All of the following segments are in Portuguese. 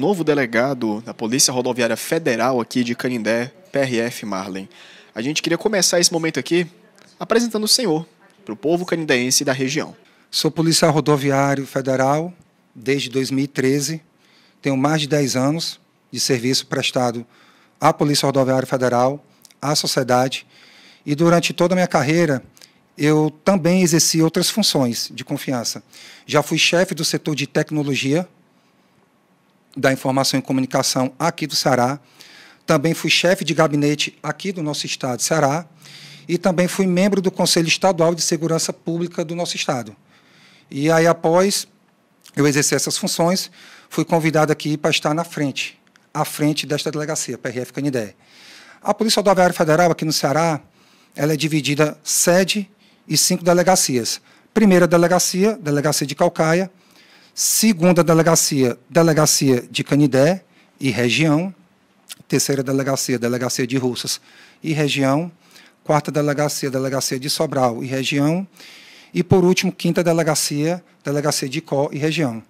novo delegado da Polícia Rodoviária Federal aqui de Canindé, PRF Marlen. A gente queria começar esse momento aqui apresentando o senhor para o povo e da região. Sou policial rodoviário federal desde 2013, tenho mais de 10 anos de serviço prestado à Polícia Rodoviária Federal, à sociedade, e durante toda a minha carreira eu também exerci outras funções de confiança. Já fui chefe do setor de tecnologia da Informação e Comunicação aqui do Ceará. Também fui chefe de gabinete aqui do nosso estado, Ceará, e também fui membro do Conselho Estadual de Segurança Pública do nosso estado. E aí, após eu exercer essas funções, fui convidado aqui para estar na frente, à frente desta delegacia, PRF Canidé. A Polícia Rodoviária Federal aqui no Ceará, ela é dividida sede e cinco delegacias. Primeira delegacia, delegacia de Calcaia, Segunda delegacia, delegacia de Canidé e região. Terceira delegacia, delegacia de Russas e região. Quarta delegacia, delegacia de Sobral e região. E, por último, quinta delegacia, delegacia de Có e região.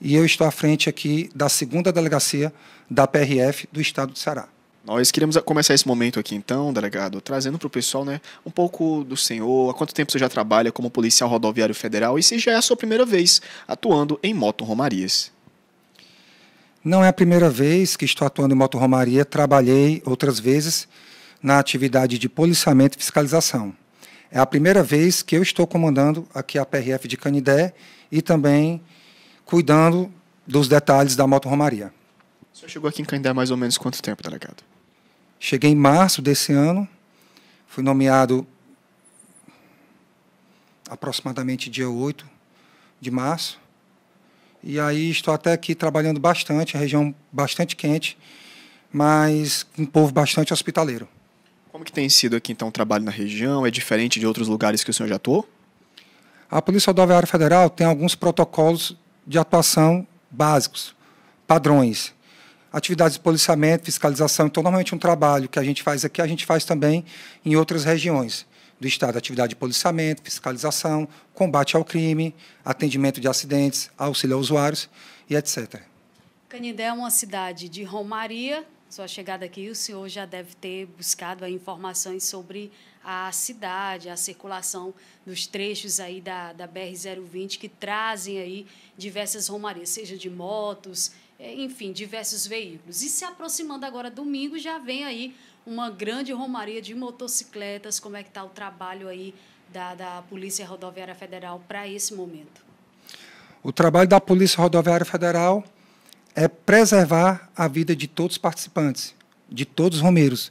E eu estou à frente aqui da segunda delegacia da PRF do Estado do Ceará. Nós queríamos começar esse momento aqui então, delegado, trazendo para o pessoal né, um pouco do senhor, há quanto tempo você já trabalha como policial rodoviário federal e se já é a sua primeira vez atuando em moto romarias. Não é a primeira vez que estou atuando em moto romaria, trabalhei outras vezes na atividade de policiamento e fiscalização. É a primeira vez que eu estou comandando aqui a PRF de Canidé e também cuidando dos detalhes da moto romaria. O senhor chegou aqui em Canidé mais ou menos quanto tempo, delegado? Cheguei em março desse ano, fui nomeado aproximadamente dia 8 de março. E aí estou até aqui trabalhando bastante, região bastante quente, mas um povo bastante hospitaleiro. Como que tem sido aqui então o trabalho na região? É diferente de outros lugares que o senhor já atuou? A Polícia Rodoviária Federal tem alguns protocolos de atuação básicos, padrões atividades de policiamento, fiscalização. Então, normalmente um trabalho que a gente faz aqui, a gente faz também em outras regiões do Estado. Atividade de policiamento, fiscalização, combate ao crime, atendimento de acidentes, auxílio a usuários e etc. Canindé é uma cidade de Romaria. Sua chegada aqui, o senhor já deve ter buscado informações sobre a cidade, a circulação dos trechos aí da, da BR-020 que trazem aí diversas romarias, seja de motos, é, enfim, diversos veículos. E se aproximando agora domingo, já vem aí uma grande romaria de motocicletas. Como é que está o trabalho aí da, da Polícia Rodoviária Federal para esse momento? O trabalho da Polícia Rodoviária Federal é preservar a vida de todos os participantes, de todos os romeiros,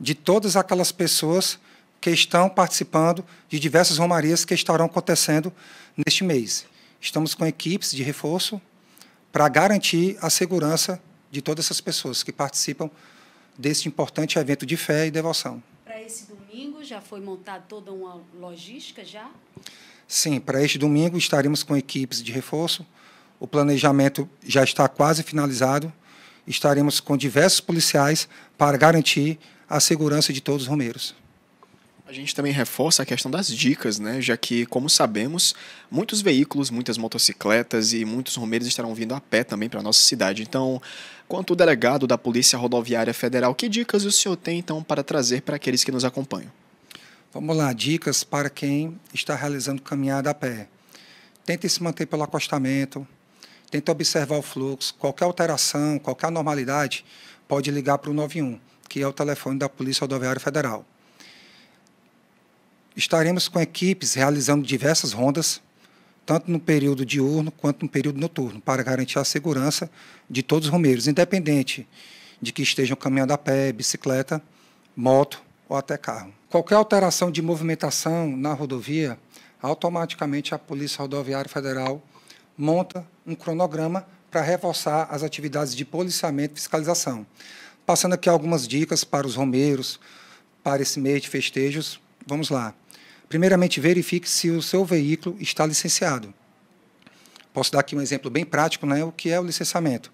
de todas aquelas pessoas que estão participando de diversas romarias que estarão acontecendo neste mês. Estamos com equipes de reforço para garantir a segurança de todas essas pessoas que participam deste importante evento de fé e devoção. Para esse domingo já foi montada toda uma logística já? Sim, para este domingo estaremos com equipes de reforço. O planejamento já está quase finalizado. Estaremos com diversos policiais para garantir a segurança de todos os romeiros. A gente também reforça a questão das dicas, né? Já que, como sabemos, muitos veículos, muitas motocicletas e muitos romeiros estarão vindo a pé também para nossa cidade. Então, quanto o delegado da Polícia Rodoviária Federal, que dicas o senhor tem então para trazer para aqueles que nos acompanham? Vamos lá, dicas para quem está realizando caminhada a pé. Tente se manter pelo acostamento, tente observar o fluxo. Qualquer alteração, qualquer anormalidade, pode ligar para o 91, que é o telefone da Polícia Rodoviária Federal estaremos com equipes realizando diversas rondas, tanto no período diurno quanto no período noturno, para garantir a segurança de todos os romeiros, independente de que estejam caminhando a pé, bicicleta, moto ou até carro. Qualquer alteração de movimentação na rodovia, automaticamente a Polícia Rodoviária Federal monta um cronograma para reforçar as atividades de policiamento e fiscalização. Passando aqui algumas dicas para os romeiros, para esse mês de festejos, vamos lá primeiramente verifique se o seu veículo está licenciado. Posso dar aqui um exemplo bem prático, né? O que é o licenciamento?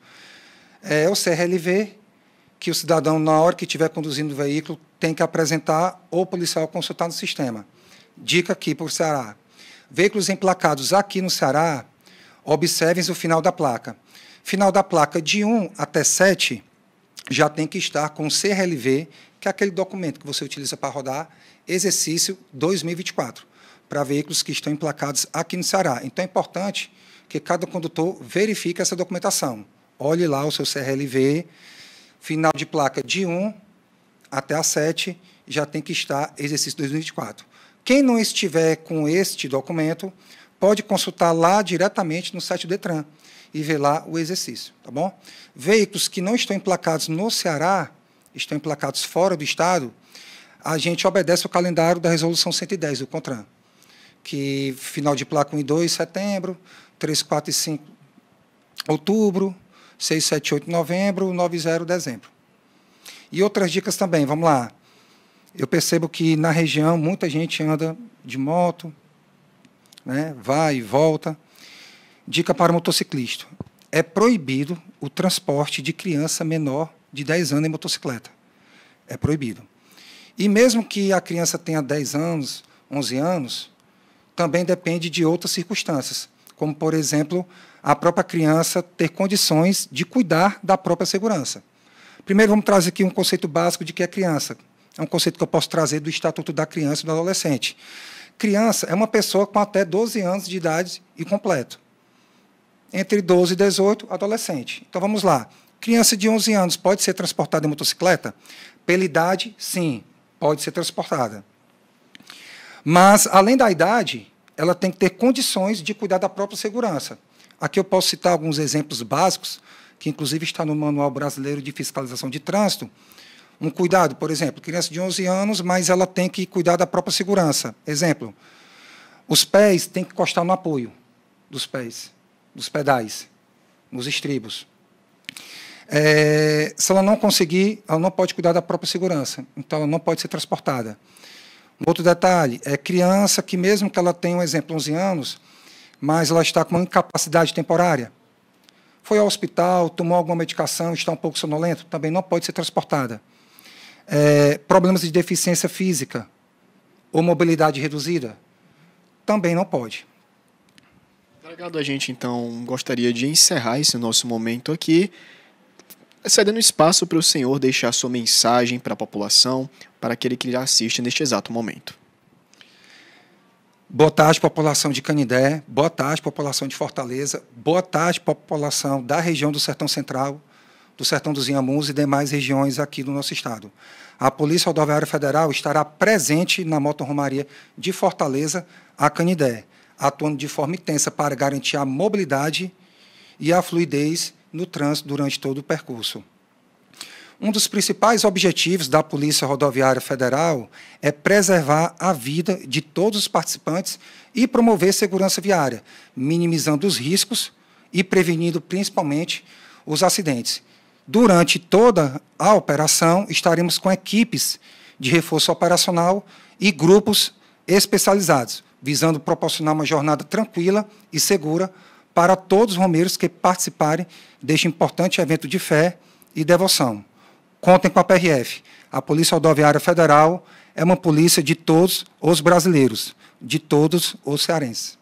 É o CRLV que o cidadão, na hora que estiver conduzindo o veículo, tem que apresentar ou policial consultar no sistema. Dica aqui para o Ceará. Veículos emplacados aqui no Ceará, observem o final da placa. Final da placa de 1 até 7 já tem que estar com o CRLV, que é aquele documento que você utiliza para rodar, exercício 2024, para veículos que estão emplacados aqui no Ceará. Então é importante que cada condutor verifique essa documentação. Olhe lá o seu CRLV, final de placa de 1 até a 7, já tem que estar exercício 2024. Quem não estiver com este documento, pode consultar lá diretamente no site do Detran e ver lá o exercício, tá bom? Veículos que não estão emplacados no Ceará, estão emplacados fora do estado, a gente obedece o calendário da Resolução 110 do CONTRAN, que final de placa 1 e 2, setembro, 3, 4 e 5, outubro, 6, 7, 8, novembro, 9 e 0, dezembro. E outras dicas também, vamos lá. Eu percebo que na região muita gente anda de moto, né? vai e volta. Dica para o motociclista: é proibido o transporte de criança menor de 10 anos em motocicleta. É proibido. E mesmo que a criança tenha 10 anos, 11 anos, também depende de outras circunstâncias, como, por exemplo, a própria criança ter condições de cuidar da própria segurança. Primeiro, vamos trazer aqui um conceito básico de que é criança. É um conceito que eu posso trazer do Estatuto da Criança e do Adolescente. Criança é uma pessoa com até 12 anos de idade e completo. Entre 12 e 18, adolescente. Então vamos lá. Criança de 11 anos pode ser transportada em motocicleta? Pela idade, sim pode ser transportada. Mas, além da idade, ela tem que ter condições de cuidar da própria segurança. Aqui eu posso citar alguns exemplos básicos, que inclusive está no Manual Brasileiro de Fiscalização de Trânsito. Um cuidado, por exemplo, criança de 11 anos, mas ela tem que cuidar da própria segurança. Exemplo, os pés têm que encostar no apoio dos pés, dos pedais, nos estribos. É, se ela não conseguir, ela não pode cuidar da própria segurança. Então, ela não pode ser transportada. Um outro detalhe é criança que, mesmo que ela tenha, um exemplo, 11 anos, mas ela está com uma incapacidade temporária. Foi ao hospital, tomou alguma medicação, está um pouco sonolento, também não pode ser transportada. É, problemas de deficiência física ou mobilidade reduzida, também não pode. Delegado, a gente então gostaria de encerrar esse nosso momento aqui. É cedendo espaço para o Senhor deixar sua mensagem para a população, para aquele que já assiste neste exato momento. Boa tarde, população de Canindé. Boa tarde, população de Fortaleza. Boa tarde, população da região do Sertão Central, do Sertão dos Inhamuns e demais regiões aqui do nosso estado. A Polícia Rodoviária Federal estará presente na moto romaria de Fortaleza a Canindé, atuando de forma intensa para garantir a mobilidade e a fluidez no trânsito durante todo o percurso. Um dos principais objetivos da Polícia Rodoviária Federal é preservar a vida de todos os participantes e promover segurança viária, minimizando os riscos e prevenindo principalmente os acidentes. Durante toda a operação, estaremos com equipes de reforço operacional e grupos especializados, visando proporcionar uma jornada tranquila e segura para todos os romeiros que participarem deste importante evento de fé e devoção. Contem com a PRF. A Polícia Rodoviária Federal é uma polícia de todos os brasileiros, de todos os cearenses.